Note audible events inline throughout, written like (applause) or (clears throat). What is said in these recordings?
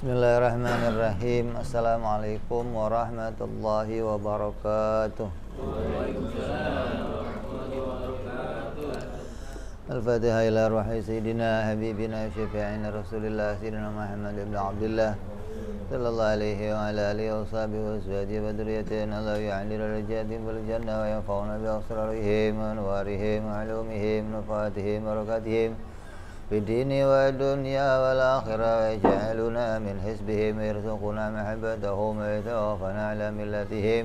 Bismillahirrahmanirrahim Assalamualaikum warahmatullahi wabarakatuh Al-Fatihah ila ruhi Sayyidina Habibina Syafi'ina Rasulullah Sayyidina Muhammad ibn Abdullah Sallallahu alaihi wa ala alihi wa sahbihi wa sahbihi wa duriyatina Allah ya'li rajatin fil jannah wa yanfa'una bi asrarihim wa anwarihim wa alumihim wa fatihim wa rakatihim wa في الدين والدنيا والآخرة يجعلنا من حزبهم يرزقنا محبتهم ويتوفنا على ملتهم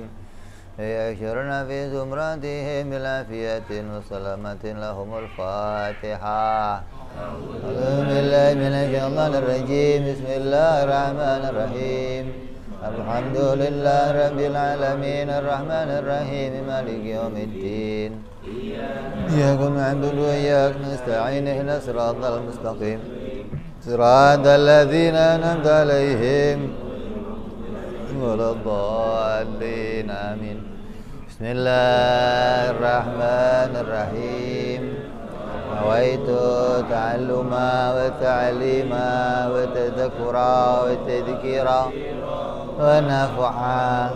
ويأشرنا في زمرتهم بالعافية والسلامة لهم الفاتحة أعوذ بالله من الشيطان الرجيم بسم الله الرحمن الرحيم الحمد لله رب العالمين الرحمن الرحيم مالك يوم الدين إياك نعبد وإياك نستعين إلى صراط المستقيم صراط الذين أنعمت عليهم ولا الضالين آمين بسم الله الرحمن الرحيم نويت تعلما وتعليما وتذكرا وتذكيرا ونفعا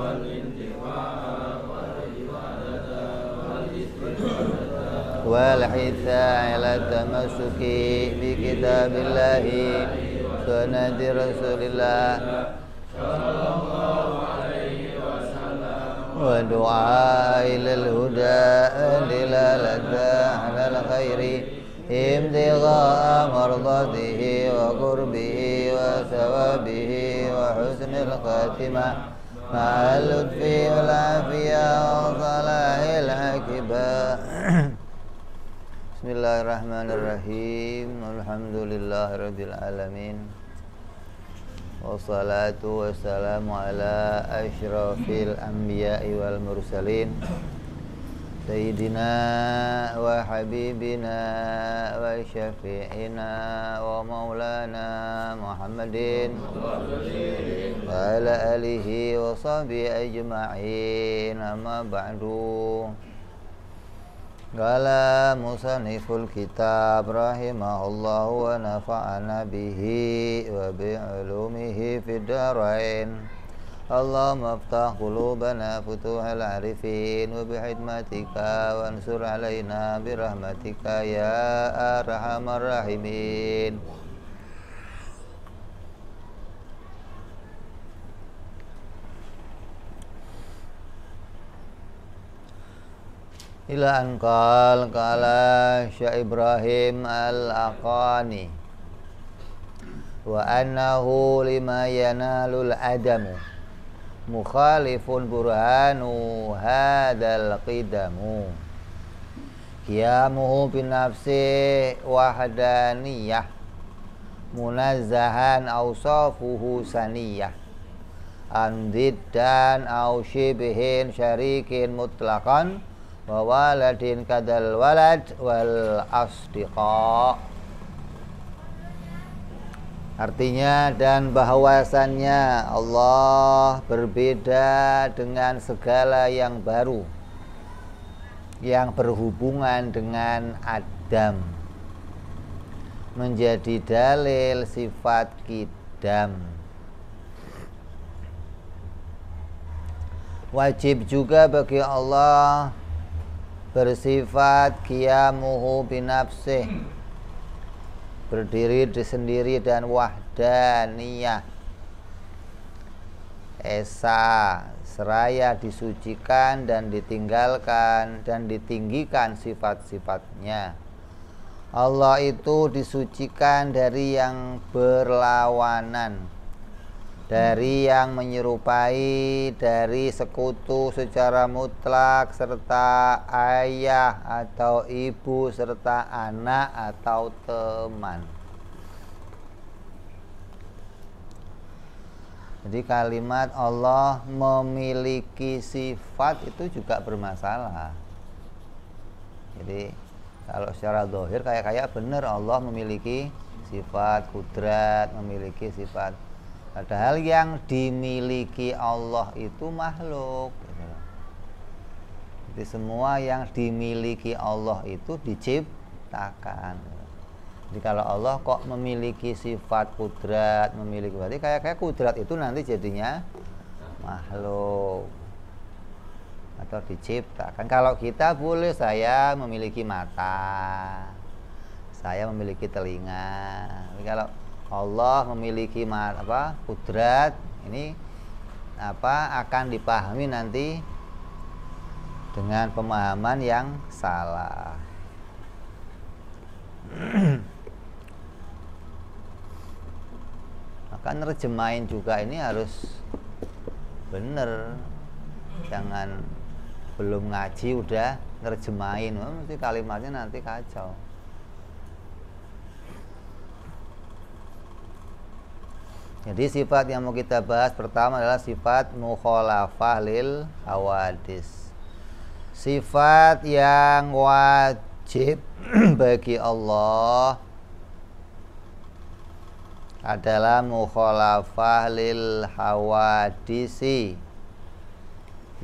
والحثاء على التمسك بكتاب الله سنة رسول الله ودعاء إلى الهدى دلالة على الخير ابتغاء مرضته وقربه وثوابه وحسن الخاتمة مع اللطف والعافية وصلاح العاقبة بسم الله الرحمن الرحيم الحمد لله رب العالمين والصلاة والسلام على أشرف الأنبياء والمرسلين سيدنا وحبيبنا وشفيعنا ومولانا محمد وعلى آله وصحبه أجمعين أما بعد قال مصنف الكتاب رحمه الله ونفعنا به وبعلومه في الدارين Allah maftah kulubana futuhal arifin wa bihidmatika wa ansur alayna birahmatika ya arhamar rahimin ila anqal kala syaih ibrahim al-aqani wa anahu lima yanalul adamu mukhalifun burhanu hadal qidamu qiyamuhu bin nafsi wahdaniyah munazzahan awsafuhu saniyah dan aw shibhin syarikin mutlaqan wa waladin kadal walad wal asdiqa Artinya dan bahwasannya Allah berbeda dengan segala yang baru yang berhubungan dengan Adam menjadi dalil sifat kidam. Wajib juga bagi Allah bersifat kiamuhu binafsih berdiri di sendiri dan wahdaniyah Esa seraya disucikan dan ditinggalkan dan ditinggikan sifat-sifatnya Allah itu disucikan dari yang berlawanan dari hmm. yang menyerupai dari sekutu secara mutlak serta ayah atau ibu serta anak atau teman. Jadi kalimat Allah memiliki sifat itu juga bermasalah. Jadi kalau secara dohir kayak kayak benar Allah memiliki sifat kudrat, memiliki sifat Padahal yang dimiliki Allah itu makhluk. Gitu Jadi semua yang dimiliki Allah itu diciptakan. Jadi kalau Allah kok memiliki sifat kudrat, memiliki berarti kayak kayak kudrat itu nanti jadinya makhluk atau diciptakan. Kalau kita boleh saya memiliki mata, saya memiliki telinga. kalau Allah memiliki apa kudrat ini apa akan dipahami nanti dengan pemahaman yang salah. (clears throat) Maka nerjemain juga ini harus benar. jangan belum ngaji udah nerjemain, oh, mesti kalimatnya nanti kacau. Jadi sifat yang mau kita bahas pertama adalah sifat mukhalafah lil hawadis. Sifat yang wajib (clears throat) bagi Allah adalah mukhalafah lil hawadisi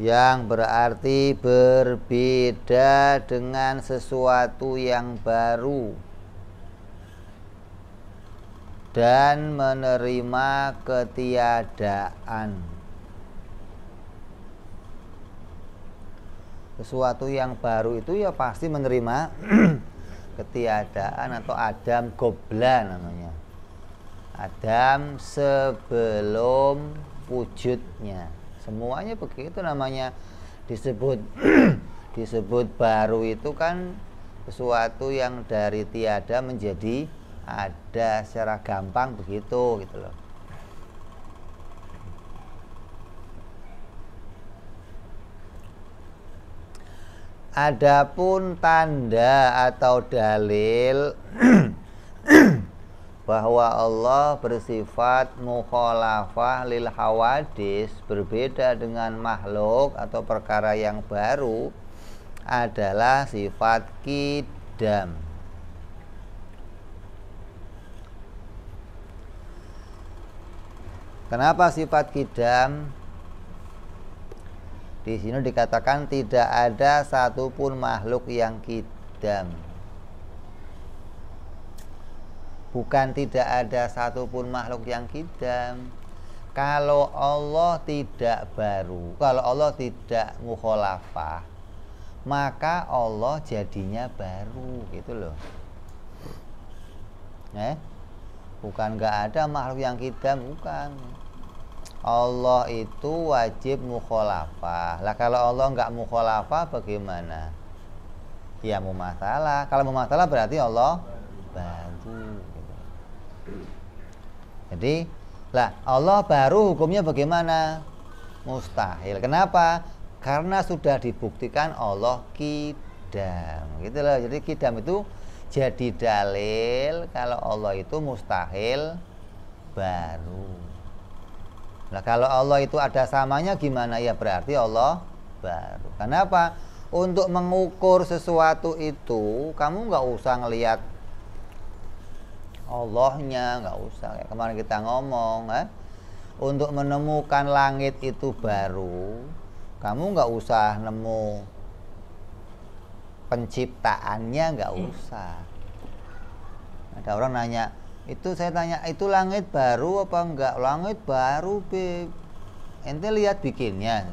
yang berarti berbeda dengan sesuatu yang baru dan menerima ketiadaan sesuatu yang baru itu ya pasti menerima (clears throat) ketiadaan atau Adam gobla namanya Adam sebelum wujudnya semuanya begitu namanya disebut (clears throat) disebut baru itu kan sesuatu yang dari tiada menjadi ada secara gampang begitu gitu loh Adapun tanda atau dalil (clears throat) bahwa Allah bersifat mukhalafah lil hawadis berbeda dengan makhluk atau perkara yang baru adalah sifat kidam Kenapa sifat kidam? Di sini dikatakan tidak ada satupun makhluk yang kidam. Bukan tidak ada satupun makhluk yang kidam. Kalau Allah tidak baru, kalau Allah tidak mukholafah, maka Allah jadinya baru gitu loh. Eh? bukan nggak ada makhluk yang kita bukan Allah itu wajib mukholafah lah kalau Allah nggak mukholafah bagaimana ya mau masalah kalau mau masalah berarti Allah baru gitu. jadi lah Allah baru hukumnya bagaimana mustahil kenapa karena sudah dibuktikan Allah kidam gitu loh jadi kidam itu jadi dalil kalau Allah itu mustahil baru. Nah, kalau Allah itu ada samanya gimana ya berarti Allah baru. Kenapa? Untuk mengukur sesuatu itu kamu nggak usah ngelihat Allahnya, nggak usah. Ya, kemarin kita ngomong, eh? untuk menemukan langit itu baru, kamu nggak usah nemu penciptaannya nggak hmm. usah ada orang nanya itu saya tanya itu langit baru apa enggak langit baru beb ente lihat bikinnya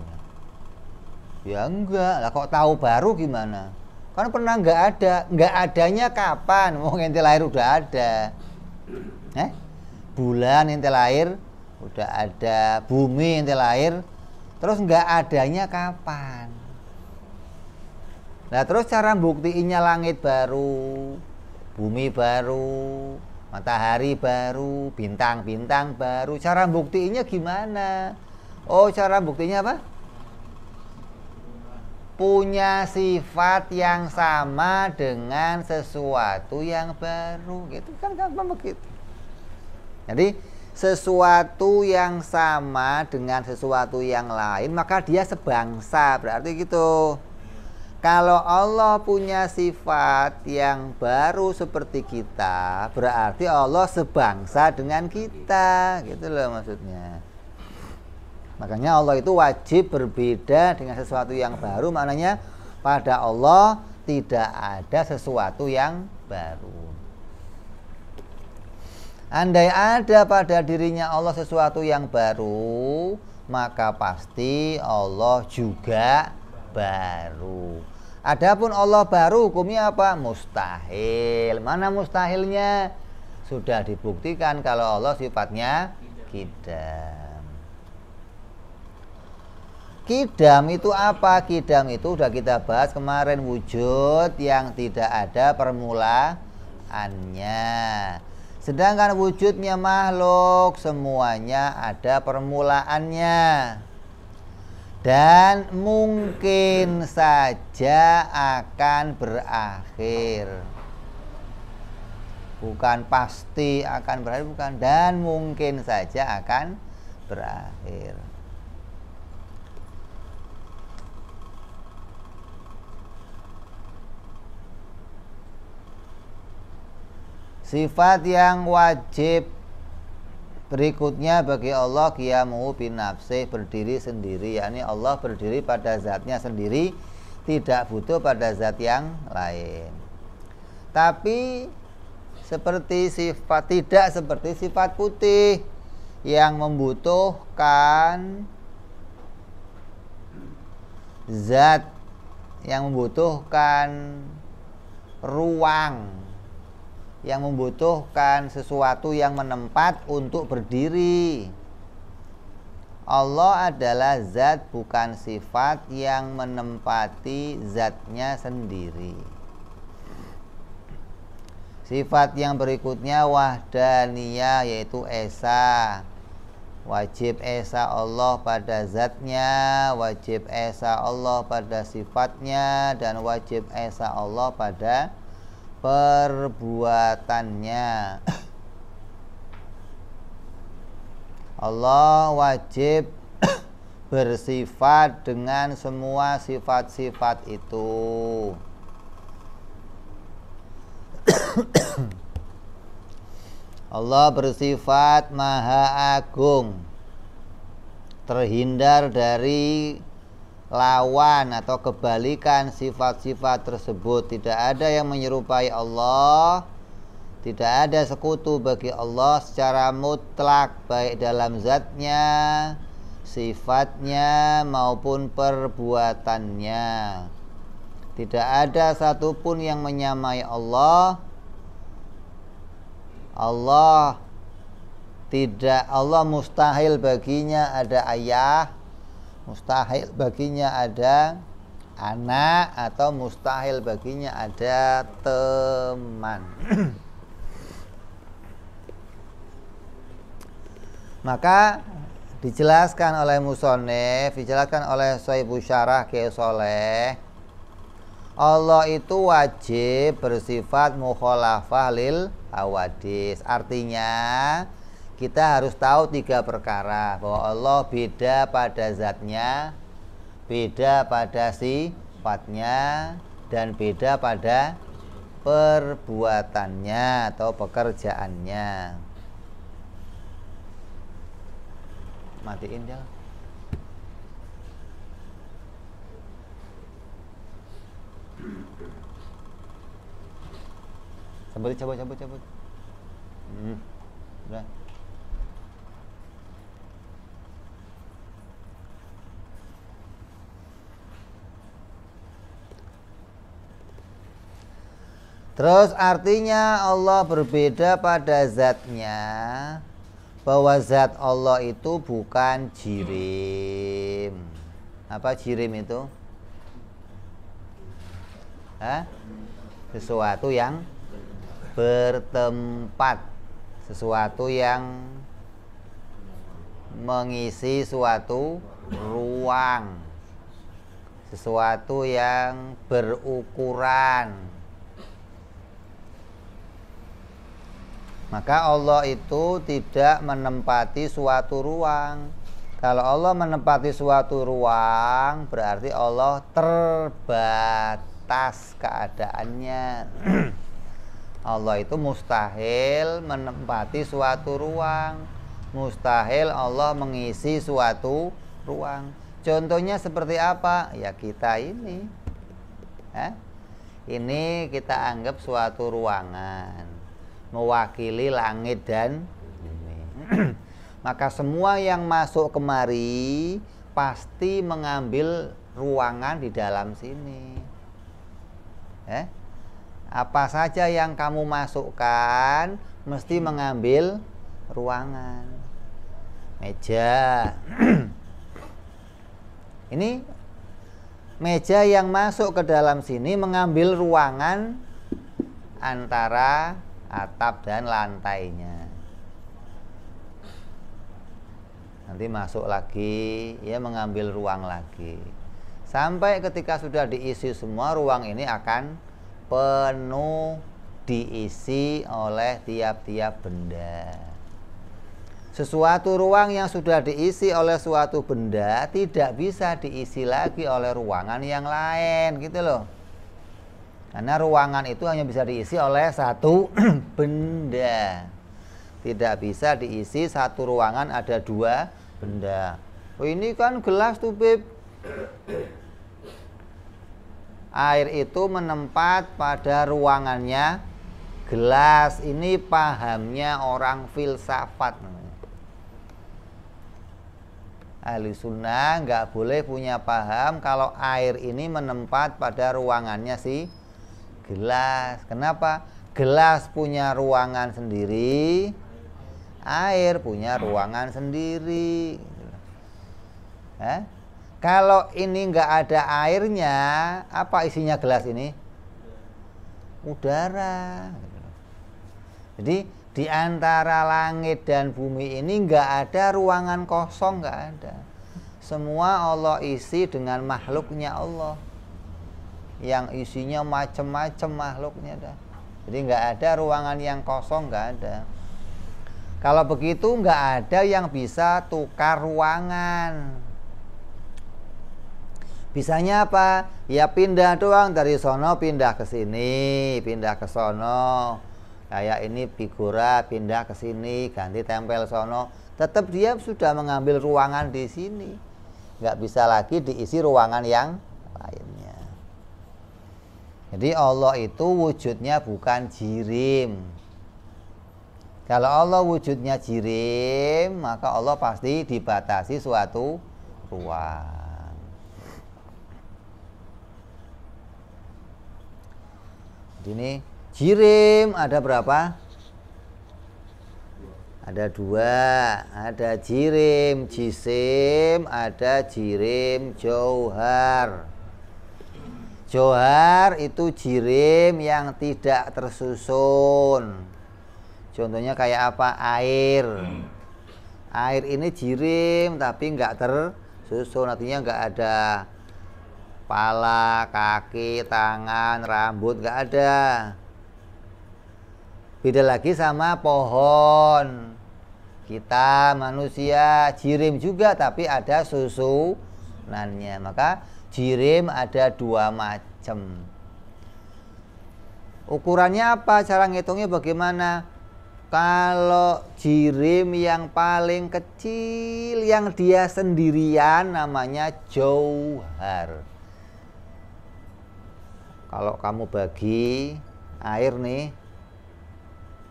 ya enggak lah kok tahu baru gimana kan pernah enggak ada enggak adanya kapan mau (laughs) ente lahir udah ada eh bulan ente lahir udah ada bumi ente lahir terus enggak adanya kapan Nah terus cara buktiinnya langit baru, bumi baru, matahari baru, bintang-bintang baru. Cara buktiinnya gimana? Oh cara buktinya apa? Punya sifat yang sama dengan sesuatu yang baru. Gitu kan gampang kan begitu. Jadi sesuatu yang sama dengan sesuatu yang lain maka dia sebangsa berarti gitu. Kalau Allah punya sifat yang baru seperti kita, berarti Allah sebangsa dengan kita, gitu loh maksudnya. Makanya Allah itu wajib berbeda dengan sesuatu yang baru, maknanya pada Allah tidak ada sesuatu yang baru. Andai ada pada dirinya Allah sesuatu yang baru, maka pasti Allah juga baru. Adapun Allah baru hukumnya apa? Mustahil. Mana mustahilnya? Sudah dibuktikan kalau Allah sifatnya kidam. Kidam itu apa? Kidam itu sudah kita bahas kemarin wujud yang tidak ada permulaannya. Sedangkan wujudnya makhluk semuanya ada permulaannya dan mungkin saja akan berakhir bukan pasti akan berakhir bukan dan mungkin saja akan berakhir sifat yang wajib Berikutnya bagi Allah qiyamuhu binafsi berdiri sendiri yakni Allah berdiri pada zatnya sendiri tidak butuh pada zat yang lain. Tapi seperti sifat tidak seperti sifat putih yang membutuhkan zat yang membutuhkan ruang yang membutuhkan sesuatu yang menempat untuk berdiri. Allah adalah zat bukan sifat yang menempati zatnya sendiri. Sifat yang berikutnya wahdaniyah yaitu esa. Wajib esa Allah pada zatnya, wajib esa Allah pada sifatnya dan wajib esa Allah pada perbuatannya. Allah wajib bersifat dengan semua sifat-sifat itu. Allah bersifat maha agung, terhindar dari lawan atau kebalikan sifat-sifat tersebut. Tidak ada yang menyerupai Allah. Tidak ada sekutu bagi Allah secara mutlak baik dalam zatnya, sifatnya maupun perbuatannya. Tidak ada satupun yang menyamai Allah. Allah tidak Allah mustahil baginya ada ayah, mustahil baginya ada anak atau mustahil baginya ada teman. (clears throat) Maka dijelaskan oleh Musonef, dijelaskan oleh Soibu Syarah Kiai Soleh, Allah itu wajib bersifat mukholafah lil awadis. Artinya, kita harus tahu tiga perkara bahwa Allah beda pada zatnya, beda pada sifatnya, dan beda pada perbuatannya atau pekerjaannya. Matiin ya. Sambil cabut cabut cabut. Hmm. Udah. Terus artinya Allah berbeda pada zatnya bahwa zat Allah itu bukan jirim. Apa jirim itu? Hah? Sesuatu yang bertempat, sesuatu yang mengisi suatu ruang, sesuatu yang berukuran, Maka Allah itu tidak menempati suatu ruang. Kalau Allah menempati suatu ruang, berarti Allah terbatas keadaannya. (clears throat) Allah itu mustahil menempati suatu ruang. Mustahil Allah mengisi suatu ruang. Contohnya seperti apa? Ya kita ini. Eh? Ini kita anggap suatu ruangan mewakili langit dan bumi. (clears throat) Maka semua yang masuk kemari pasti mengambil ruangan di dalam sini. Eh? Apa saja yang kamu masukkan mesti mengambil ruangan. Meja. (clears throat) Ini meja yang masuk ke dalam sini mengambil ruangan antara atap dan lantainya nanti masuk lagi ya mengambil ruang lagi sampai ketika sudah diisi semua ruang ini akan penuh diisi oleh tiap-tiap benda sesuatu ruang yang sudah diisi oleh suatu benda tidak bisa diisi lagi oleh ruangan yang lain gitu loh karena ruangan itu hanya bisa diisi oleh satu (clears throat) benda. Tidak bisa diisi satu ruangan ada dua benda. Oh, ini kan gelas tuh, Beb. Air itu menempat pada ruangannya gelas. Ini pahamnya orang filsafat. Ahli sunnah nggak boleh punya paham kalau air ini menempat pada ruangannya si gelas. Kenapa? Gelas punya ruangan sendiri, air punya ruangan sendiri. Eh? Kalau ini nggak ada airnya, apa isinya gelas ini? Udara. Jadi di antara langit dan bumi ini nggak ada ruangan kosong, nggak ada. Semua Allah isi dengan makhluknya Allah yang isinya macam-macam makhluknya dah. Jadi nggak ada ruangan yang kosong nggak ada. Kalau begitu nggak ada yang bisa tukar ruangan. Bisanya apa? Ya pindah doang dari sono pindah ke sini, pindah ke sono. Kayak ini figura pindah ke sini, ganti tempel sono. Tetap dia sudah mengambil ruangan di sini. Nggak bisa lagi diisi ruangan yang lainnya. Jadi Allah itu wujudnya bukan jirim. Kalau Allah wujudnya jirim, maka Allah pasti dibatasi suatu ruang. Jadi ini jirim ada berapa? Ada dua, ada jirim jisim, ada jirim jauhar. Johar itu jirim yang tidak tersusun. Contohnya kayak apa? Air. Hmm. Air ini jirim tapi nggak tersusun, artinya nggak ada pala, kaki, tangan, rambut, nggak ada. Beda lagi sama pohon. Kita manusia jirim juga tapi ada susunannya. Maka jirim ada dua macam. Ukurannya apa? Cara ngitungnya bagaimana? Kalau jirim yang paling kecil yang dia sendirian namanya jauhar. Kalau kamu bagi air nih,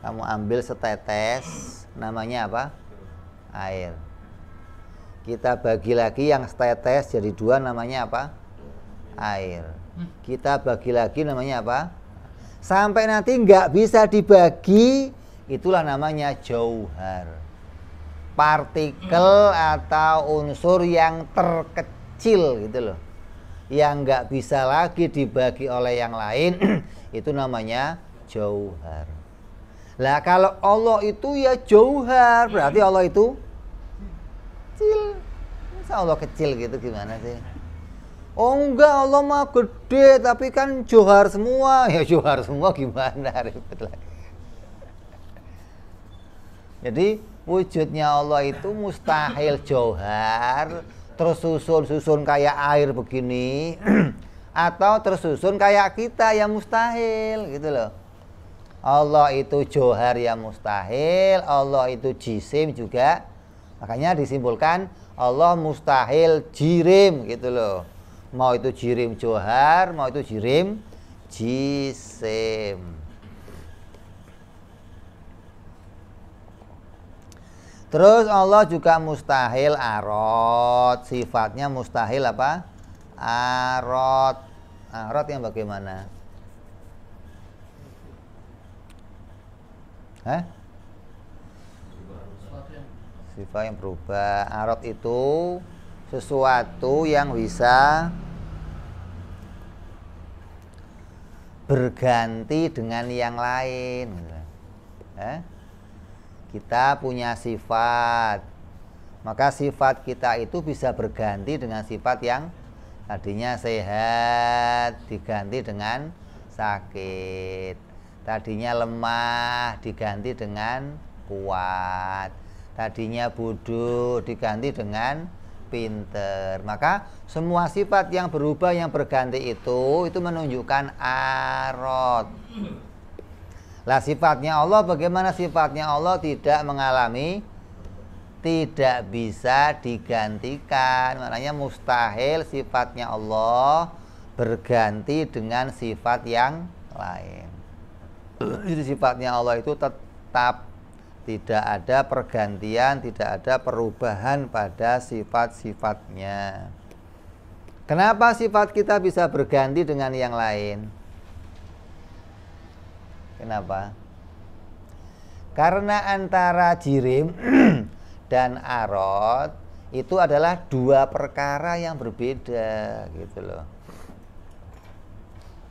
kamu ambil setetes namanya apa? Air. Kita bagi lagi yang tetes jadi dua namanya apa? Air. Kita bagi lagi namanya apa? Sampai nanti nggak bisa dibagi, itulah namanya jauhar. Partikel atau unsur yang terkecil gitu loh. Yang nggak bisa lagi dibagi oleh yang lain, (clears throat) itu namanya jauhar. Lah kalau Allah itu ya jauhar, berarti Allah itu kecil masa Allah kecil gitu gimana sih oh enggak Allah mah gede tapi kan johar semua (laughs) ya johar semua gimana (laughs) ribet lagi jadi wujudnya Allah itu mustahil johar tersusun susun-susun kayak air begini (clears throat) atau tersusun kayak kita yang mustahil gitu loh Allah itu johar yang mustahil Allah itu jisim juga Makanya disimpulkan Allah mustahil jirim gitu loh. Mau itu jirim johar, mau itu jirim jisim. Terus Allah juga mustahil arot. Sifatnya mustahil apa? Arot. Arot yang bagaimana? Hah? sifat yang berubah arab itu sesuatu yang bisa berganti dengan yang lain gitu. eh? kita punya sifat maka sifat kita itu bisa berganti dengan sifat yang tadinya sehat diganti dengan sakit tadinya lemah diganti dengan kuat tadinya bodoh diganti dengan pinter. Maka semua sifat yang berubah yang berganti itu itu menunjukkan arot. Lah sifatnya Allah bagaimana sifatnya Allah tidak mengalami tidak bisa digantikan. Makanya mustahil sifatnya Allah berganti dengan sifat yang lain. (clears throat) Itu sifatnya Allah itu tetap tidak ada pergantian, tidak ada perubahan pada sifat-sifatnya. Kenapa sifat kita bisa berganti dengan yang lain? Kenapa? Karena antara jirim (clears throat) dan arot itu adalah dua perkara yang berbeda gitu loh.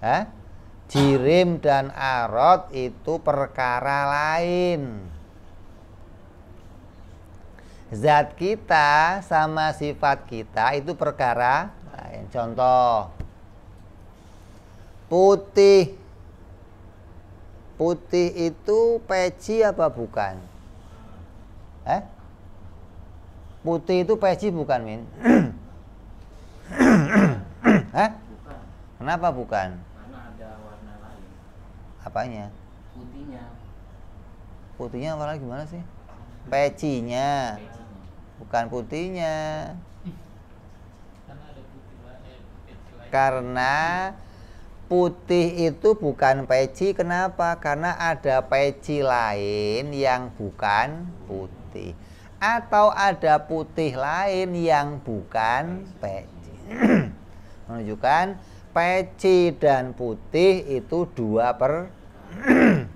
Hah? Jirim dan arot itu perkara lain zat kita sama sifat kita itu perkara lain. Contoh putih. Putih itu peci apa bukan? Eh? Putih itu peci bukan, Min? (clears throat) eh? Kenapa bukan? Karena ada warna lain. Apanya? Putihnya. Putihnya apa lagi gimana sih? Pecinya. Peci bukan putihnya eh, karena putih itu bukan peci kenapa karena ada peci lain yang bukan putih atau ada putih lain yang bukan peci (clears throat) menunjukkan peci dan putih itu dua per (clears throat)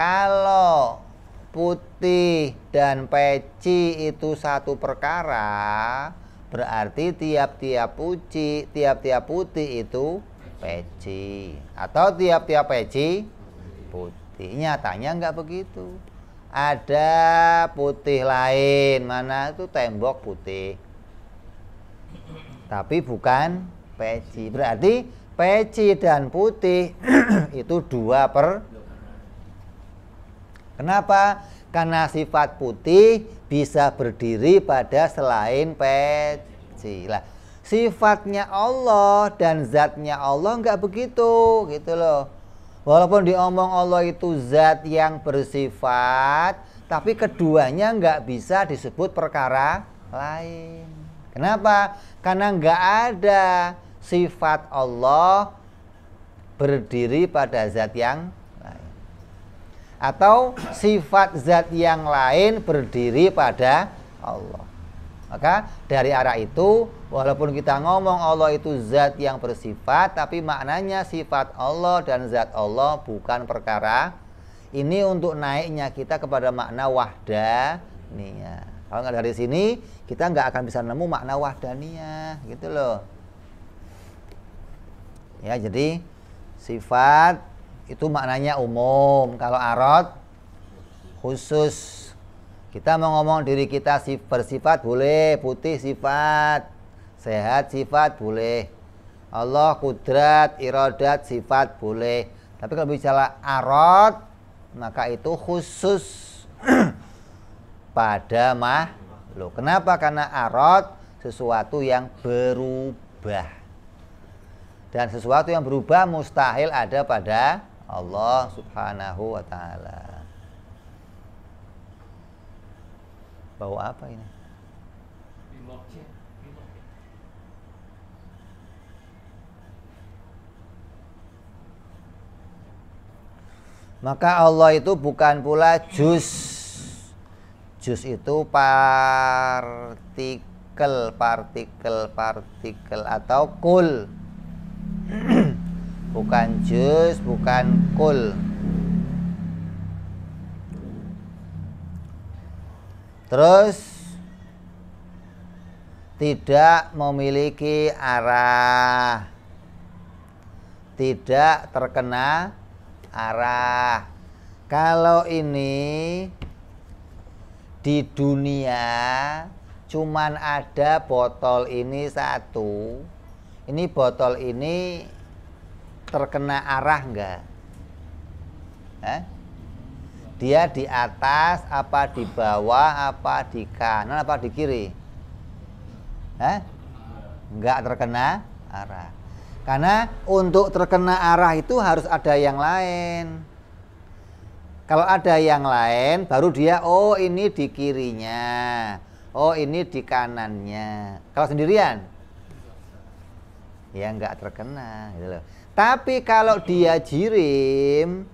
kalau putih dan peci itu satu perkara, berarti tiap-tiap puci, tiap-tiap putih itu peci atau tiap-tiap peci putih. Nyatanya nggak begitu. Ada putih lain, mana itu tembok putih. Tapi bukan peci. Berarti peci dan putih (clears throat) itu dua per Kenapa? Karena sifat putih bisa berdiri pada selain peci. Lah, sifatnya Allah dan zatnya Allah nggak begitu gitu loh. Walaupun diomong Allah itu zat yang bersifat, tapi keduanya nggak bisa disebut perkara lain. Kenapa? Karena nggak ada sifat Allah berdiri pada zat yang atau sifat zat yang lain berdiri pada Allah. Maka dari arah itu, walaupun kita ngomong Allah itu zat yang bersifat, tapi maknanya sifat Allah dan zat Allah bukan perkara. Ini untuk naiknya kita kepada makna wahdaniyah. Kalau nggak dari sini, kita nggak akan bisa nemu makna wahdaniyah, gitu loh. Ya, jadi sifat itu maknanya umum. Kalau arot khusus. Kita mau ngomong diri kita bersifat boleh, putih sifat, sehat sifat boleh. Allah kudrat, irodat, sifat boleh. Tapi kalau bicara arot, maka itu khusus (clears throat) pada mah lo Kenapa? Karena arot sesuatu yang berubah. Dan sesuatu yang berubah mustahil ada pada Allah Subhanahu wa taala. Bau apa ini? Maka Allah itu bukan pula jus. Jus itu partikel, partikel, partikel atau kul. Cool bukan jus bukan kul terus tidak memiliki arah tidak terkena arah kalau ini di dunia cuman ada botol ini satu ini botol ini terkena arah enggak? Eh? Dia di atas, apa di bawah, apa di kanan, apa di kiri? Eh? Enggak terkena arah. Karena untuk terkena arah itu harus ada yang lain. Kalau ada yang lain, baru dia, oh ini di kirinya, oh ini di kanannya. Kalau sendirian, ya enggak terkena gitu loh. Tapi kalau dia jirim,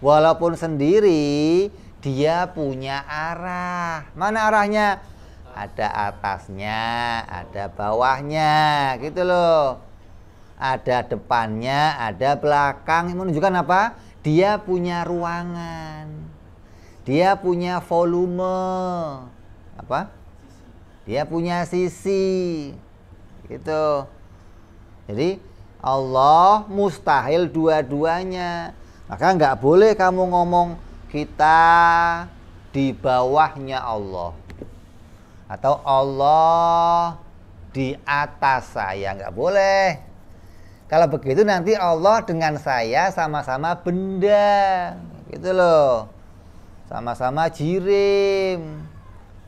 walaupun sendiri, dia punya arah. Mana arahnya? Ada atasnya, ada bawahnya, gitu loh. Ada depannya, ada belakang. menunjukkan apa? Dia punya ruangan. Dia punya volume. Apa? Dia punya sisi. Gitu. Jadi Allah mustahil dua-duanya. Maka nggak boleh kamu ngomong kita di bawahnya Allah atau Allah di atas saya nggak boleh. Kalau begitu nanti Allah dengan saya sama-sama benda, gitu loh, sama-sama jirim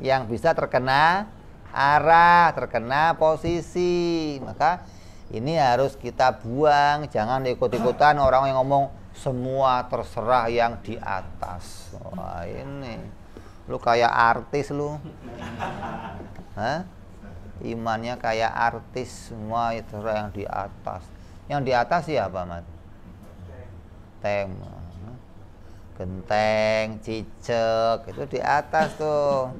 yang bisa terkena arah, terkena posisi, maka ini harus kita buang jangan ikut-ikutan (clears throat) orang yang ngomong semua terserah yang di atas wah ini lu kayak artis lu (clears throat) Hah? imannya kayak artis semua terserah yang di atas yang di atas siapa mat tem genteng cicek itu di atas tuh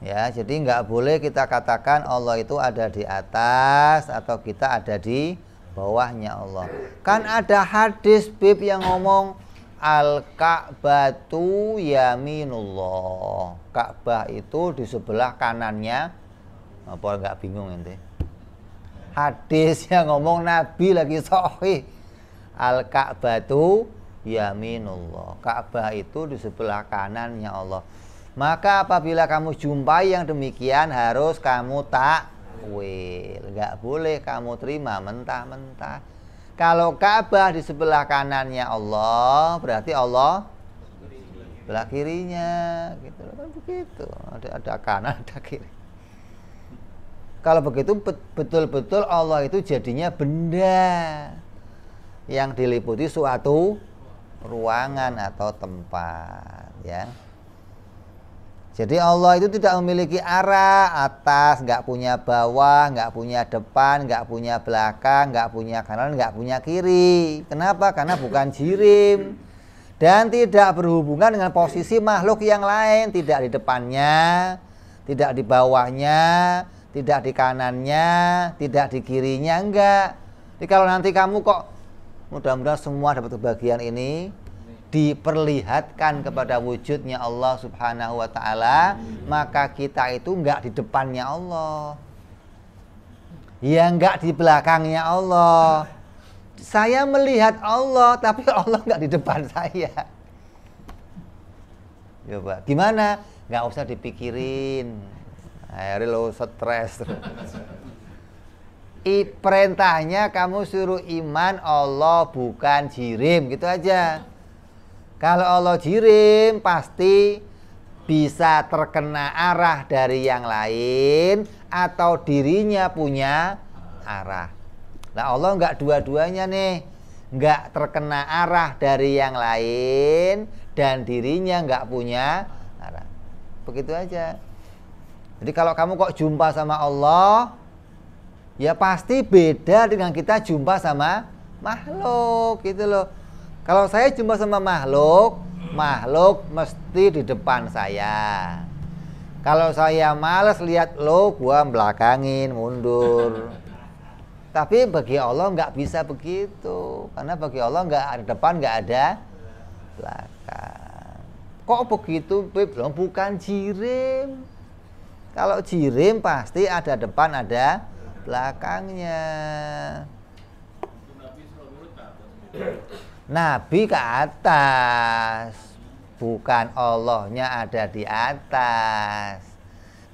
Ya, jadi nggak boleh kita katakan Allah itu ada di atas atau kita ada di bawahnya Allah. Kan ada hadis bib yang ngomong al Ka'batu yaminullah. Ka'bah itu di sebelah kanannya. Apa nggak bingung ente? Hadis (laughs) yang ngomong Nabi lagi sohi Al Ka'batu yaminullah. Ka'bah itu di sebelah kanannya Allah. Maka apabila kamu jumpai yang demikian harus kamu takwil. Gak boleh kamu terima mentah-mentah. Kalau Ka'bah di sebelah kanannya Allah, berarti Allah sebelah kirinya gitu kan begitu. Ada ada kanan, ada kiri. Kalau begitu betul-betul Allah itu jadinya benda yang diliputi suatu ruangan atau tempat ya. Jadi Allah itu tidak memiliki arah atas, nggak punya bawah, nggak punya depan, nggak punya belakang, nggak punya kanan, nggak punya kiri. Kenapa? Karena bukan jirim dan tidak berhubungan dengan posisi makhluk yang lain, tidak di depannya, tidak di bawahnya, tidak di kanannya, tidak di kirinya, enggak. Jadi kalau nanti kamu kok mudah-mudahan semua dapat kebahagiaan ini, diperlihatkan kepada wujudnya Allah Subhanahu wa taala, maka kita itu enggak di depannya Allah. Ya enggak di belakangnya Allah. Saya melihat Allah tapi (laughs) Allah enggak di depan saya. Coba, gimana? Enggak usah dipikirin. hari lo stres. I, perintahnya kamu suruh iman Allah bukan jirim gitu aja kalau Allah jirim pasti bisa terkena arah dari yang lain atau dirinya punya arah. Nah Allah nggak dua-duanya nih, nggak terkena arah dari yang lain dan dirinya nggak punya arah. Begitu aja. Jadi kalau kamu kok jumpa sama Allah, ya pasti beda dengan kita jumpa sama makhluk gitu loh kalau saya jumpa sama makhluk, makhluk mesti di depan saya. Kalau saya males lihat lo, gua belakangin, mundur. Tapi bagi Allah nggak bisa begitu, karena bagi Allah nggak ada depan, nggak ada belakang. Kok begitu, Belum Bukan jirim. Kalau jirim pasti ada depan, ada belakangnya. Nabi ke atas, bukan Allahnya ada di atas.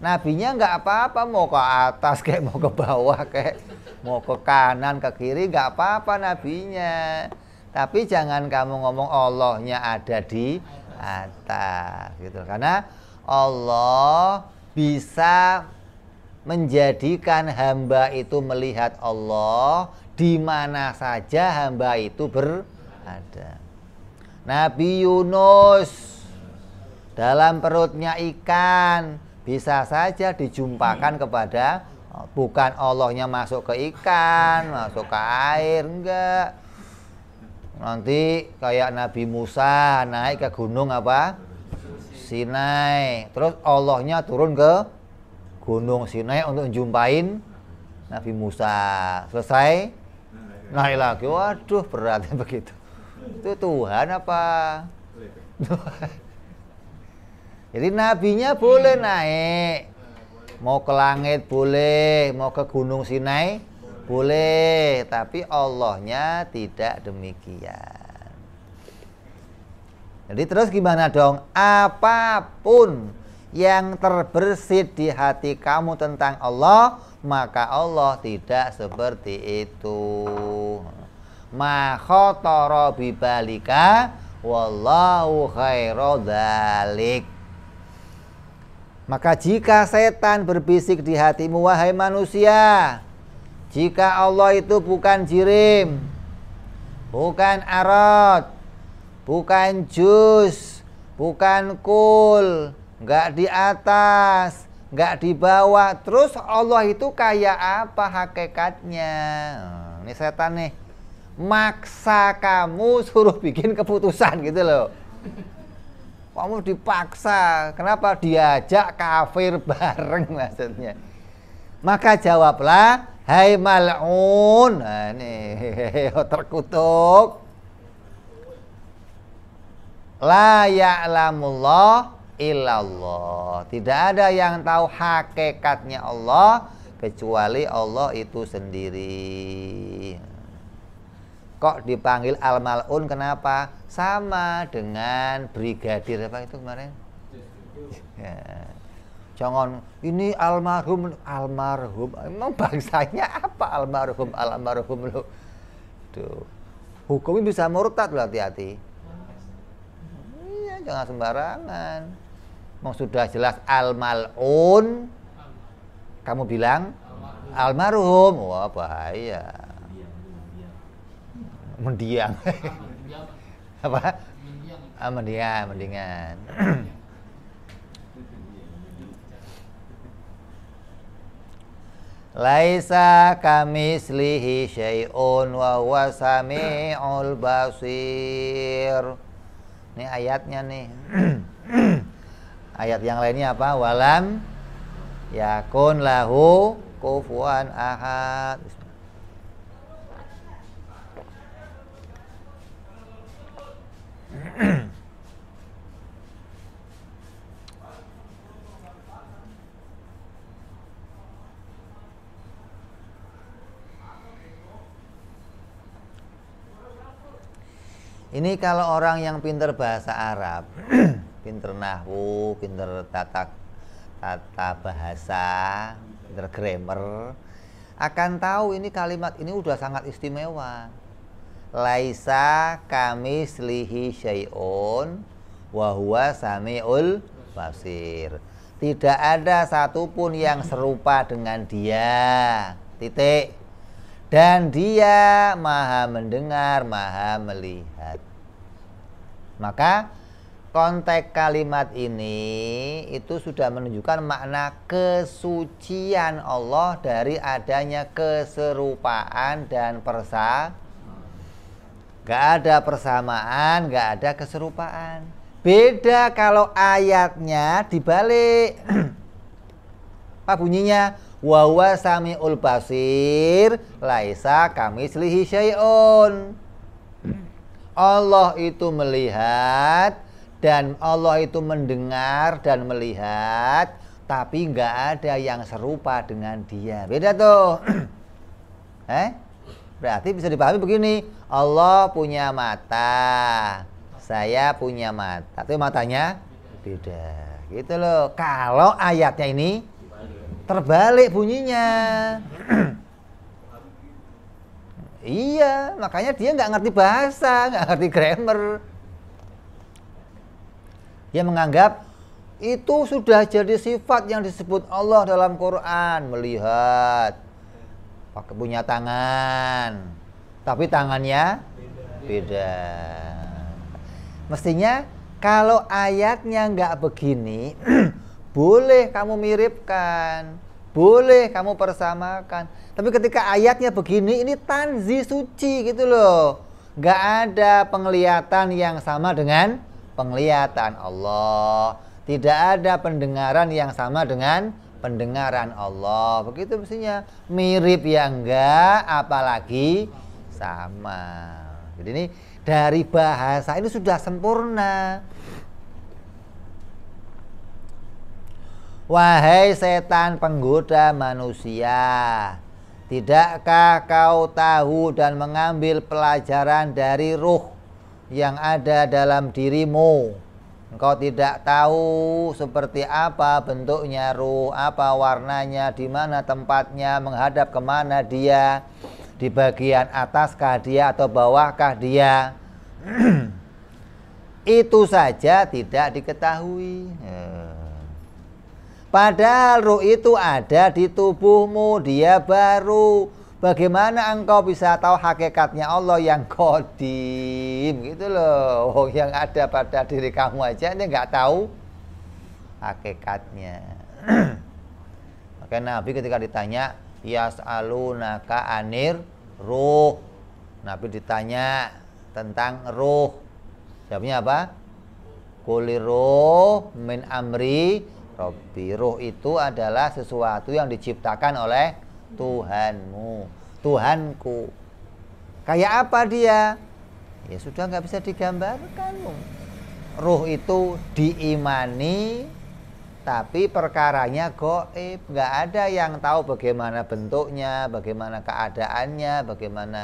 Nabinya nggak apa-apa mau ke atas (laughs) kayak mau ke bawah kayak mau ke kanan ke kiri nggak apa-apa nabinya. Tapi jangan kamu ngomong Allahnya ada di atas gitu karena Allah bisa menjadikan hamba itu melihat Allah di mana saja hamba itu ber ada. Nabi Yunus dalam perutnya ikan bisa saja dijumpakan hmm. kepada bukan Allahnya masuk ke ikan, (laughs) masuk ke air, enggak. Nanti kayak Nabi Musa naik ke gunung apa? Sinai. Terus Allahnya turun ke gunung Sinai untuk jumpain Nabi Musa. Selesai? Naik lagi. Waduh, beratnya (laughs) begitu itu Tuhan apa (laughs) jadi nabinya boleh naik mau ke langit boleh mau ke gunung Sinai boleh tapi Allahnya tidak demikian jadi terus gimana dong apapun yang terbersit di hati kamu tentang Allah maka Allah tidak seperti itu ma khotoro bibalika wallahu khairu dzalik maka jika setan berbisik di hatimu wahai manusia jika Allah itu bukan jirim bukan arad bukan jus bukan kul nggak di atas nggak di bawah terus Allah itu kayak apa hakikatnya ini setan nih maksa kamu suruh bikin keputusan gitu loh kamu dipaksa kenapa diajak kafir bareng maksudnya maka jawablah hai mal'un nah, nih (laughs) oh, terkutuk la ya'lamullah illallah tidak ada yang tahu hakikatnya Allah kecuali Allah itu sendiri Kok dipanggil al kenapa? Sama dengan brigadir apa itu kemarin? Ya. Jangan ini almarhum almarhum emang bangsanya apa almarhum almarhum lo. Tuh. Hukumnya bisa murtad lo hati-hati. Iya, jangan sembarangan. Mau sudah jelas al kamu bilang almarhum. Wah, bahaya mendiam. (laughs) apa ah, mendiam mendingan (clears throat) Laisa kamislihi syai'un wa huwa sami'ul basir. Ini ayatnya nih. (clears throat) Ayat yang lainnya apa? Walam yakun lahu kufuan ahad. Ini kalau orang yang pinter bahasa Arab, (clears throat) pinter nahwu, pinter tata tata bahasa, pinter grammar, akan tahu ini kalimat ini udah sangat istimewa. Laisa kami slihi syai'un wa huwa sami'ul basir. Tidak ada satupun yang serupa dengan dia. Titik. Dan dia maha mendengar, maha melihat. Maka konteks kalimat ini itu sudah menunjukkan makna kesucian Allah dari adanya keserupaan dan persa. Gak ada persamaan, gak ada keserupaan. Beda kalau ayatnya dibalik. (clears throat) Apa bunyinya? wawasami sami'ul basir laisa kami selihi syai'un. Allah itu melihat dan Allah itu mendengar dan melihat tapi nggak ada yang serupa dengan dia beda tuh (clears throat) eh berarti bisa dipahami begini Allah punya mata saya punya mata tapi matanya beda gitu loh kalau ayatnya ini terbalik bunyinya (clears throat) Iya, makanya dia nggak ngerti bahasa, nggak ngerti grammar. Dia menganggap itu sudah jadi sifat yang disebut Allah dalam Quran, melihat, pakai punya tangan, tapi tangannya beda. beda. Mestinya kalau ayatnya nggak begini, (clears throat) boleh kamu miripkan, boleh kamu persamakan tapi ketika ayatnya begini, ini tanzi suci gitu loh. Gak ada penglihatan yang sama dengan penglihatan Allah. Tidak ada pendengaran yang sama dengan pendengaran Allah. Begitu mestinya mirip ya enggak, apalagi sama. Jadi ini dari bahasa ini sudah sempurna. Wahai setan penggoda manusia, Tidakkah kau tahu dan mengambil pelajaran dari ruh yang ada dalam dirimu? Engkau tidak tahu seperti apa bentuknya ruh, apa warnanya, di mana tempatnya, menghadap kemana dia, di bagian ataskah dia atau bawahkah dia. (clears throat) Itu saja tidak diketahui. Hmm Padahal ruh itu ada di tubuhmu, dia baru. Bagaimana engkau bisa tahu hakikatnya Allah yang kodim gitu loh, oh, yang ada pada diri kamu aja ini nggak tahu hakikatnya. Oke (clears throat) Nabi ketika ditanya, Yas'alunaka anir ruh. Nabi ditanya tentang ruh. Jawabnya apa? Kuliruh min amri Robbi. Oh, Ruh itu adalah sesuatu yang diciptakan oleh Tuhanmu, Tuhanku. Kayak apa dia? Ya sudah nggak bisa digambarkan. Ruh itu diimani, tapi perkaranya goib, nggak ada yang tahu bagaimana bentuknya, bagaimana keadaannya, bagaimana.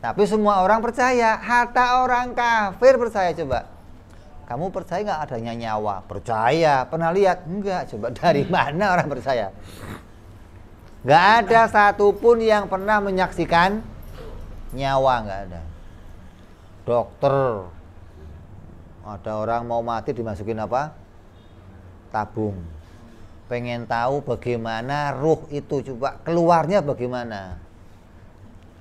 Tapi semua orang percaya, hatta orang kafir percaya coba kamu percaya nggak adanya nyawa? Percaya. Pernah lihat? Enggak. Coba dari hmm. mana orang percaya? Nggak ada satupun yang pernah menyaksikan nyawa, nggak ada. Dokter, ada orang mau mati dimasukin apa? Tabung. Pengen tahu bagaimana ruh itu, coba keluarnya bagaimana?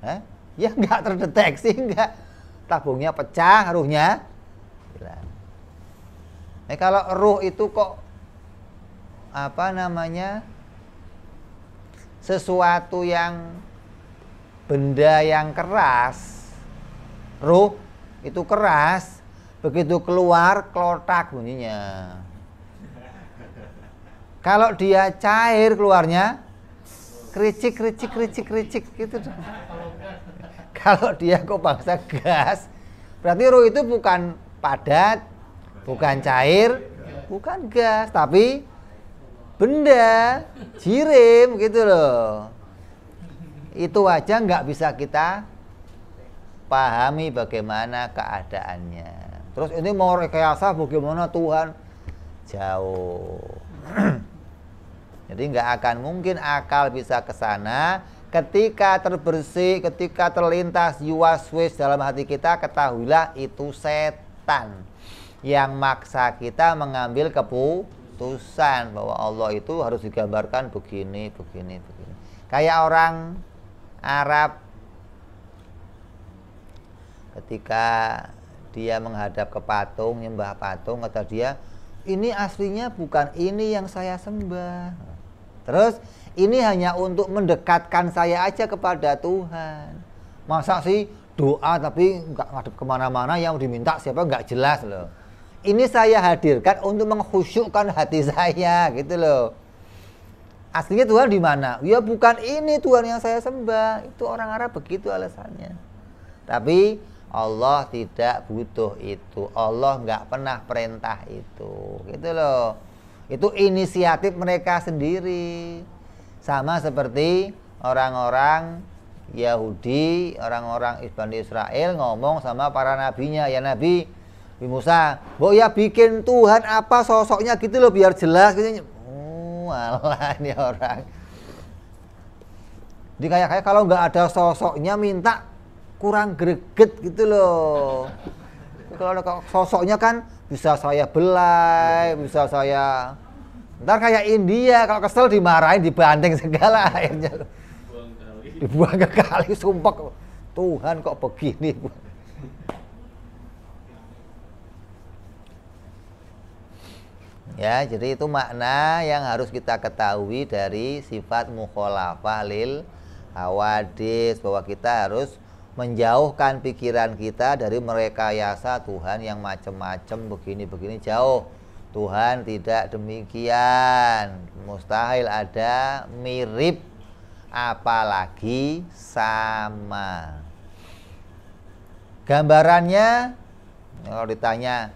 Eh? Ya nggak terdeteksi, nggak. Tabungnya pecah, ruhnya Nah, kalau ruh itu kok apa namanya sesuatu yang benda yang keras, ruh itu keras, begitu keluar kelotak bunyinya. Kalau dia cair keluarnya kricik kricik kricik kricik gitu Kalau dia kok bangsa gas, berarti ruh itu bukan padat, bukan cair, bukan gas, tapi benda, jirim gitu loh. Itu aja nggak bisa kita pahami bagaimana keadaannya. Terus ini mau rekayasa bagaimana Tuhan jauh. (clears throat) Jadi nggak akan mungkin akal bisa ke sana ketika terbersih, ketika terlintas yuwaswis dalam hati kita ketahuilah itu setan yang maksa kita mengambil keputusan bahwa Allah itu harus digambarkan begini, begini, begini. Kayak orang Arab ketika dia menghadap ke patung, nyembah patung, kata dia, ini aslinya bukan ini yang saya sembah. Terus ini hanya untuk mendekatkan saya aja kepada Tuhan. Masa sih doa tapi nggak ngadep kemana-mana yang diminta siapa nggak jelas loh ini saya hadirkan untuk mengkhusyukkan hati (laughs) saya gitu loh. Aslinya Tuhan di mana? Ya bukan ini Tuhan yang saya sembah. Itu orang Arab begitu alasannya. Tapi Allah tidak butuh itu. Allah nggak pernah perintah itu. Gitu loh. Itu inisiatif mereka sendiri. Sama seperti orang-orang Yahudi, orang-orang Israel ngomong sama para nabinya, ya nabi, Nabi Musa, "Mbok ya bikin Tuhan apa sosoknya gitu loh biar jelas." Gitu. Oh, alah (laughs) ini orang. Jadi kayak kayak kalau nggak ada sosoknya minta kurang greget gitu loh. Kalau ada sosoknya kan bisa saya belai, bisa saya Ntar kayak India kalau kesel dimarahin, dibanting segala akhirnya. Dibuang ke kali, sumpah. Tuhan kok begini. Ya, jadi itu makna yang harus kita ketahui dari sifat mukhalafah lil hawadis bahwa kita harus menjauhkan pikiran kita dari mereka merekayasa Tuhan yang macam-macam begini-begini jauh. Tuhan tidak demikian. Mustahil ada mirip apalagi sama. Gambarannya kalau ditanya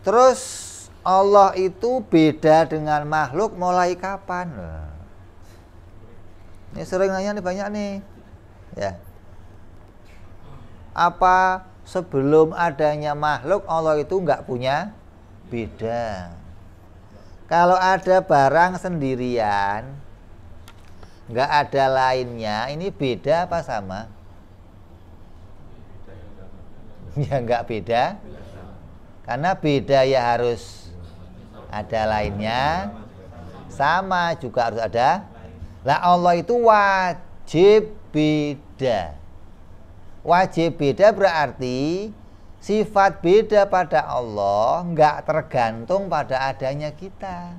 terus Allah itu beda dengan makhluk mulai kapan? Ini sering nanya nih banyak nih. Ya. Apa sebelum adanya makhluk Allah itu nggak punya beda. Kalau ada barang sendirian, nggak ada lainnya, ini beda apa sama? Ya nggak beda, karena beda ya harus ada lainnya sama juga harus ada lah Allah itu wajib beda wajib beda berarti sifat beda pada Allah nggak tergantung pada adanya kita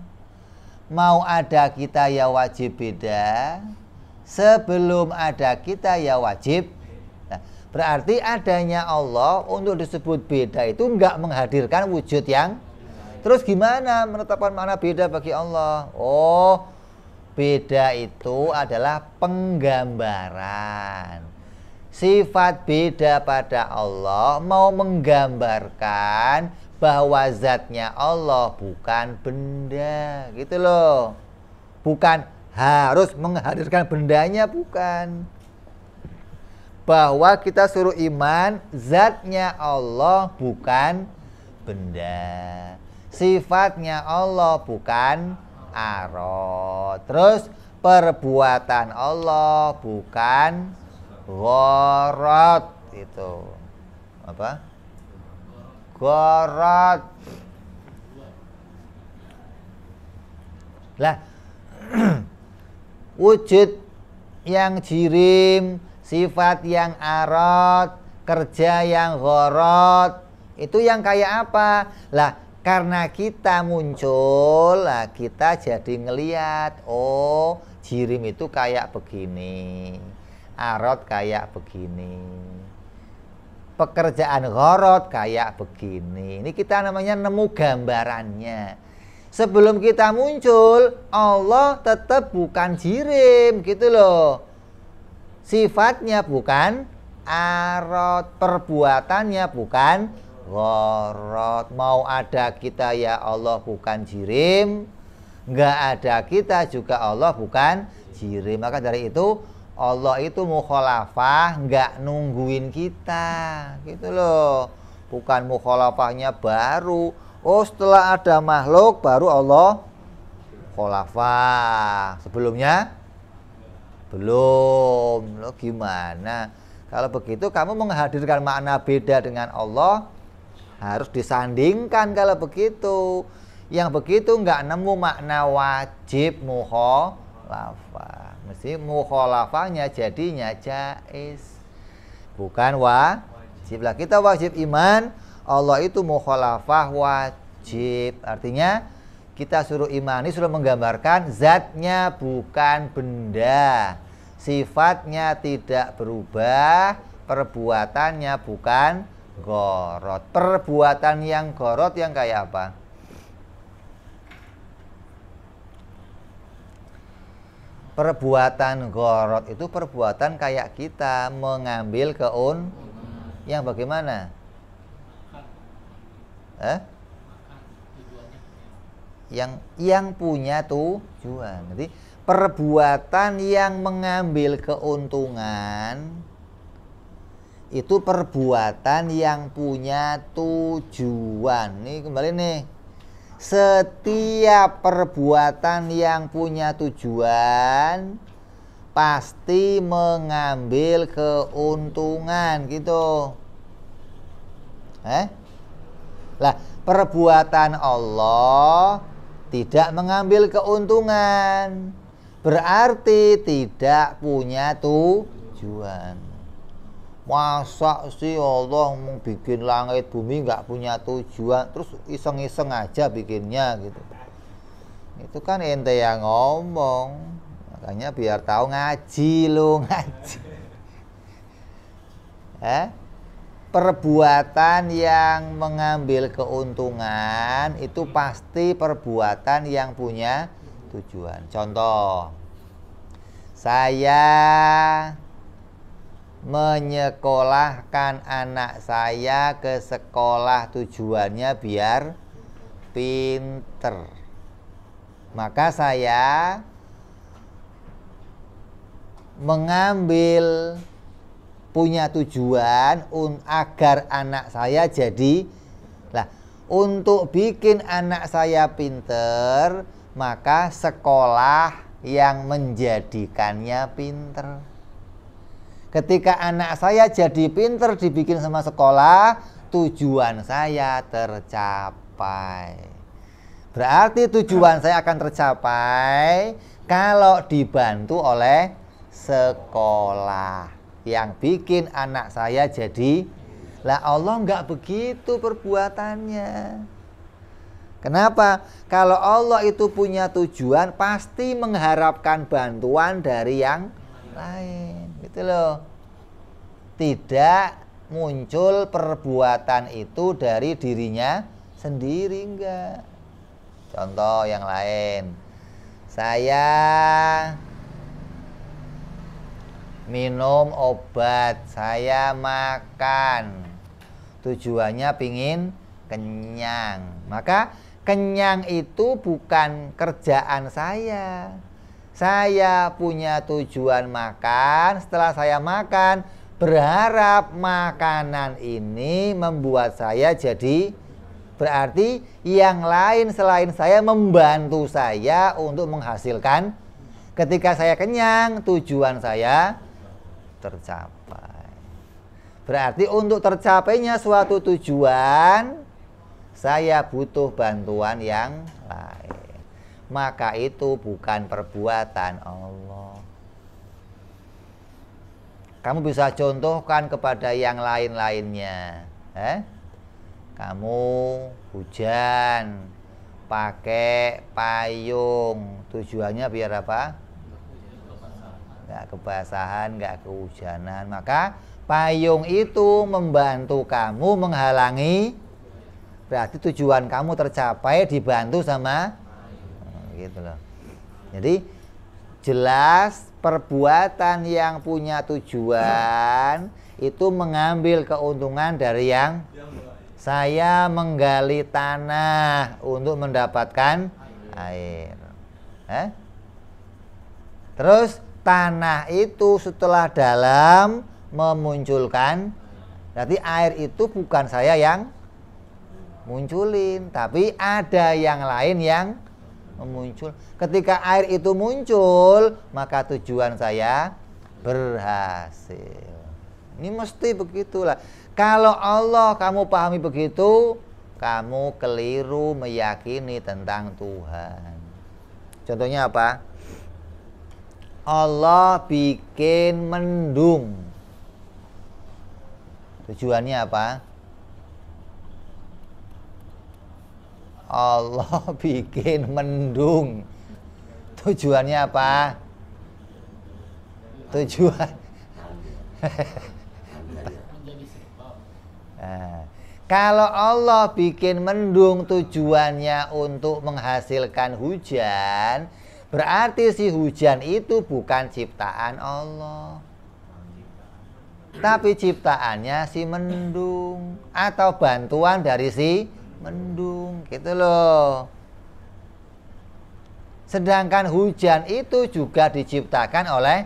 mau ada kita ya wajib beda sebelum ada kita ya wajib nah, berarti adanya Allah untuk disebut beda itu nggak menghadirkan wujud yang Terus gimana menetapkan makna beda bagi Allah? Oh, beda itu adalah penggambaran. Sifat beda pada Allah mau menggambarkan bahwa zatnya Allah bukan benda, gitu loh. Bukan harus menghadirkan bendanya, bukan bahwa kita suruh iman zatnya Allah bukan benda sifatnya Allah bukan arot. Terus perbuatan Allah bukan gorot itu apa? Gorot. Lah (clears throat) wujud yang jirim, sifat yang arot, kerja yang gorot, itu yang kayak apa? Lah karena kita muncul, nah kita jadi ngeliat, oh jirim itu kayak begini, arot kayak begini, pekerjaan horot kayak begini. Ini kita namanya nemu gambarannya. Sebelum kita muncul, Allah tetap bukan jirim gitu loh. Sifatnya bukan arot, perbuatannya bukan gorot Mau ada kita ya Allah bukan jirim, nggak ada kita juga Allah bukan jirim. Maka dari itu Allah itu mukholafah nggak nungguin kita gitu loh. Bukan mukholafahnya baru. Oh setelah ada makhluk baru Allah Mukholafah Sebelumnya belum. Lo gimana? Kalau begitu kamu menghadirkan makna beda dengan Allah harus disandingkan kalau begitu yang begitu nggak nemu makna wajib lava mesti lafanya jadinya jais bukan wajib lah kita wajib iman Allah itu mukholafah wajib artinya kita suruh imani sudah menggambarkan zatnya bukan benda sifatnya tidak berubah perbuatannya bukan gorot. Perbuatan yang gorot yang kayak apa? Perbuatan gorot itu perbuatan kayak kita mengambil keun yang bagaimana? Eh? Yang yang punya tujuan. Jadi perbuatan yang mengambil keuntungan itu perbuatan yang punya tujuan. Nih kembali nih. Setiap perbuatan yang punya tujuan pasti mengambil keuntungan gitu. Eh? Lah, perbuatan Allah tidak mengambil keuntungan. Berarti tidak punya tujuan masa sih Allah mau bikin langit bumi nggak punya tujuan terus iseng-iseng aja bikinnya gitu itu kan ente yang ngomong makanya biar tahu ngaji lo (laughs) ngaji eh? perbuatan yang mengambil keuntungan itu pasti perbuatan yang punya tujuan contoh saya menyekolahkan anak saya ke sekolah tujuannya biar pinter. Maka saya mengambil punya tujuan un, agar anak saya jadi lah untuk bikin anak saya pinter maka sekolah yang menjadikannya pinter. Ketika anak saya jadi pinter dibikin sama sekolah, tujuan saya tercapai. Berarti tujuan saya akan tercapai kalau dibantu oleh sekolah yang bikin anak saya jadi lah Allah nggak begitu perbuatannya. Kenapa? Kalau Allah itu punya tujuan pasti mengharapkan bantuan dari yang lain gitu loh tidak muncul perbuatan itu dari dirinya sendiri enggak contoh yang lain saya minum obat saya makan tujuannya pingin kenyang maka kenyang itu bukan kerjaan saya saya punya tujuan makan. Setelah saya makan, berharap makanan ini membuat saya jadi berarti yang lain selain saya membantu saya untuk menghasilkan. Ketika saya kenyang, tujuan saya tercapai. Berarti untuk tercapainya suatu tujuan, saya butuh bantuan yang lain maka itu bukan perbuatan Allah. Kamu bisa contohkan kepada yang lain-lainnya. Eh? Kamu hujan, pakai payung. Tujuannya biar apa? Gak kebasahan, gak kehujanan. Maka payung itu membantu kamu menghalangi. Berarti tujuan kamu tercapai dibantu sama gitu loh jadi jelas perbuatan yang punya tujuan itu mengambil keuntungan dari yang saya menggali tanah untuk mendapatkan air. Eh? Terus tanah itu setelah dalam memunculkan berarti air itu bukan saya yang munculin, tapi ada yang lain yang muncul. Ketika air itu muncul, maka tujuan saya berhasil. Ini mesti begitulah. Kalau Allah kamu pahami begitu, kamu keliru meyakini tentang Tuhan. Contohnya apa? Allah bikin mendung. Tujuannya apa? Allah (laughs) bikin mendung. Tujuannya apa? Tujuan. (laughs) Nah, kalau Allah bikin mendung tujuannya untuk menghasilkan hujan, berarti si hujan itu bukan ciptaan Allah. Tapi ciptaannya si mendung atau bantuan dari si mendung gitu loh. Sedangkan hujan itu juga diciptakan oleh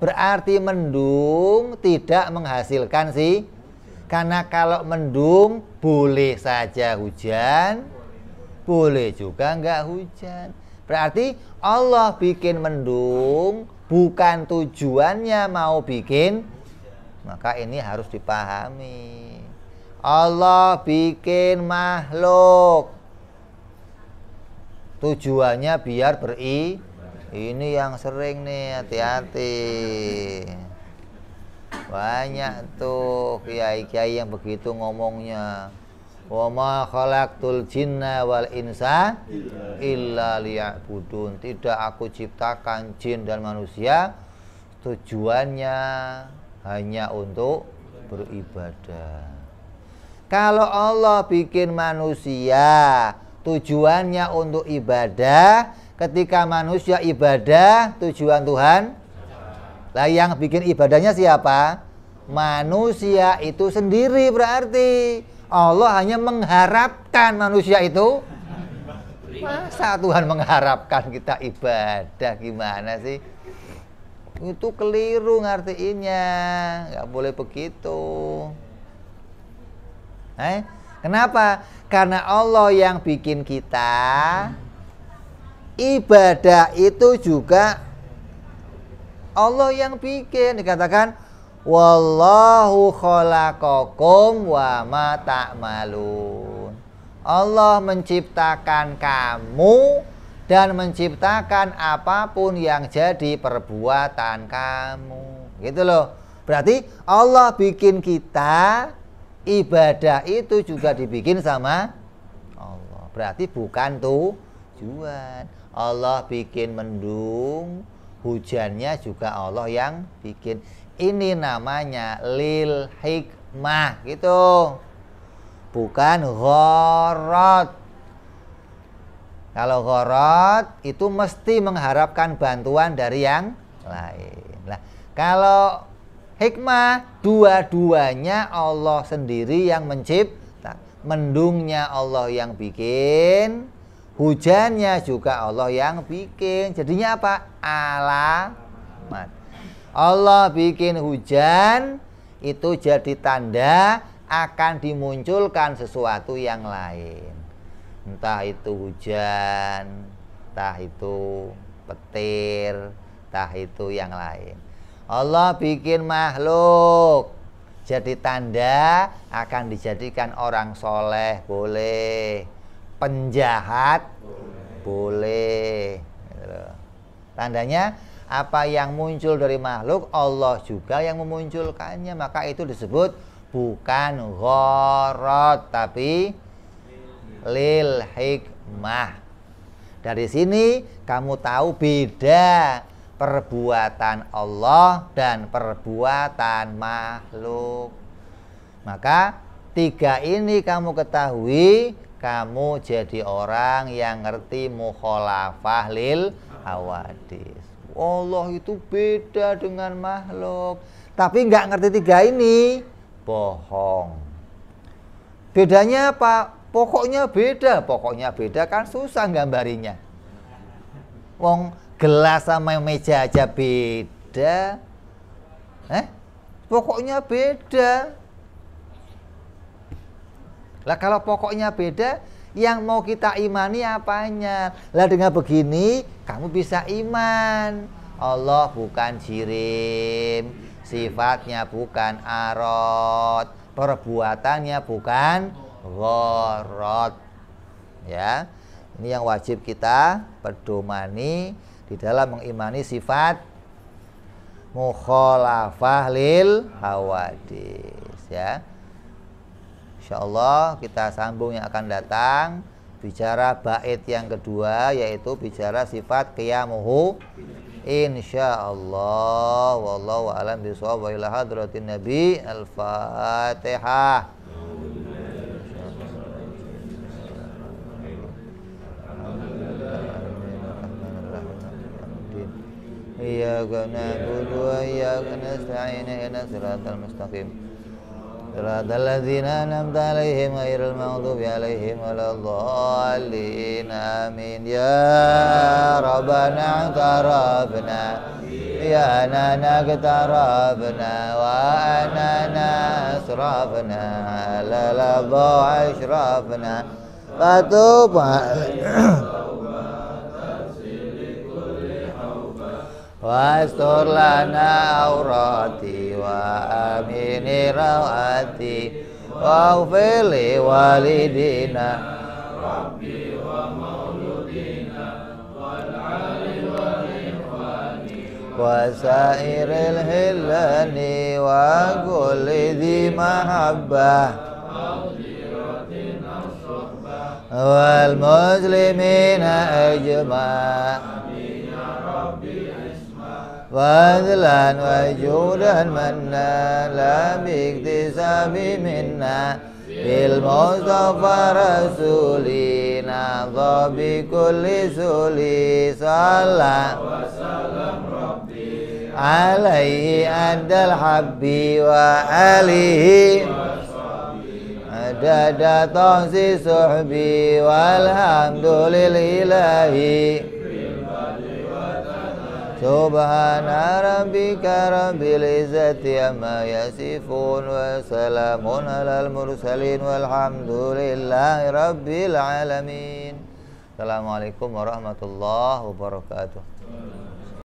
berarti mendung tidak menghasilkan sih. Karena kalau mendung boleh saja hujan, boleh juga enggak hujan. Berarti Allah bikin mendung bukan tujuannya mau bikin maka ini harus dipahami. Allah bikin makhluk tujuannya biar beri ini yang sering nih hati-hati banyak tuh kiai-kiai yang begitu ngomongnya wa ma khalaqtul jinna wal insa illa liya'budun tidak aku ciptakan jin dan manusia tujuannya hanya untuk beribadah kalau Allah bikin manusia tujuannya untuk ibadah, ketika manusia ibadah tujuan Tuhan lah yang bikin ibadahnya siapa? Manusia itu sendiri berarti Allah hanya mengharapkan manusia itu masa Tuhan mengharapkan kita ibadah gimana sih? Itu keliru ngertiinnya, nggak boleh begitu. Eh? Kenapa? Karena Allah yang bikin kita ibadah itu juga Allah yang bikin dikatakan wallahu khalaqakum wa ma ta'malun. Allah menciptakan kamu dan menciptakan apapun yang jadi perbuatan kamu. Gitu loh. Berarti Allah bikin kita ibadah itu juga dibikin sama Allah. Berarti bukan tujuan. Allah bikin mendung, hujannya juga Allah yang bikin. Ini namanya lil hikmah gitu. Bukan horot. Kalau horot itu mesti mengharapkan bantuan dari yang lain. Nah, kalau Hikmah dua-duanya Allah sendiri yang mencipta. Mendungnya Allah yang bikin, hujannya juga Allah yang bikin. Jadinya apa? Alamat. Allah bikin hujan itu jadi tanda akan dimunculkan sesuatu yang lain. Entah itu hujan, entah itu petir, entah itu yang lain. Allah bikin makhluk jadi tanda akan dijadikan orang soleh boleh penjahat boleh, gitu. tandanya apa yang muncul dari makhluk Allah juga yang memunculkannya maka itu disebut bukan gharat tapi lil hikmah dari sini kamu tahu beda perbuatan Allah dan perbuatan makhluk. Maka tiga ini kamu ketahui, kamu jadi orang yang ngerti mukhalafah lil hawadis. Allah itu beda dengan makhluk. Tapi nggak ngerti tiga ini, bohong. Bedanya apa? Pokoknya beda, pokoknya beda kan susah gambarinya. Wong gelas sama yang meja aja beda eh pokoknya beda lah kalau pokoknya beda yang mau kita imani apanya lah dengan begini kamu bisa iman Allah bukan jirim sifatnya bukan arot perbuatannya bukan gorot ya ini yang wajib kita pedomani di dalam mengimani sifat mukhalafah lil hawadis ya. Insyaallah kita sambung yang akan datang bicara bait yang kedua yaitu bicara sifat qiyamuhu insyaallah Allah wallahu a'lam bishawab wa ila hadratin nabi al-fatihah إياك نعبد وإياك نستعين إلى صراط المستقيم صراط الذين أنعمت عليهم غير المغضوب عليهم ولا الضالين آمين يا ربنا اقتربنا يا أننا اقتربنا وأنانا أسرفنا على الأرض أشرفنا فتوب علينا واستر لنا عوراتي وامين رواتي واغفر لوالدينا ربي ومولودينا والعالي والإخواني وسائر الهلان وكل ذي محبة والمسلمين أجمع فضلا وجودا منا لا باكتساب منا بالمصطفى رسولنا بكل سولي صلى وسلم ربي عليه أدى الحب وآله عدد طهس صحبي والحمد لله سبحان ربك رب العزة أما يصفون وسلام على المرسلين والحمد لله رب العالمين السلام عليكم ورحمة الله وبركاته